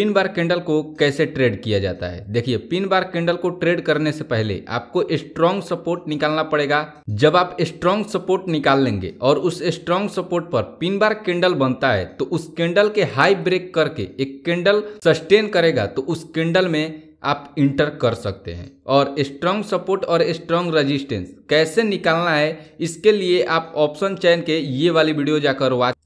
pin bar candle को कैसे trade किया जाता है देखिए पिन बार कैंडल को ट्रेड करने से पहले आपको स्ट्रॉन्ग सपोर्ट निकालना पड़ेगा जब आप स्ट्रॉन्ग सपोर्ट निकाल लेंगे और उस स्ट्रॉन्ग सपोर्ट पर पिन बार कैंडल बनता है तो उस कैंडल के हाई ब्रेक करके एक कैंडल सस्टेन करेगा तो उस कैंडल में आप इंटर कर सकते हैं और स्ट्रांग सपोर्ट और स्ट्रांग रजिस्टेंस कैसे निकालना है इसके लिए आप ऑप्शन चयन के ये वाली वीडियो जाकर वाच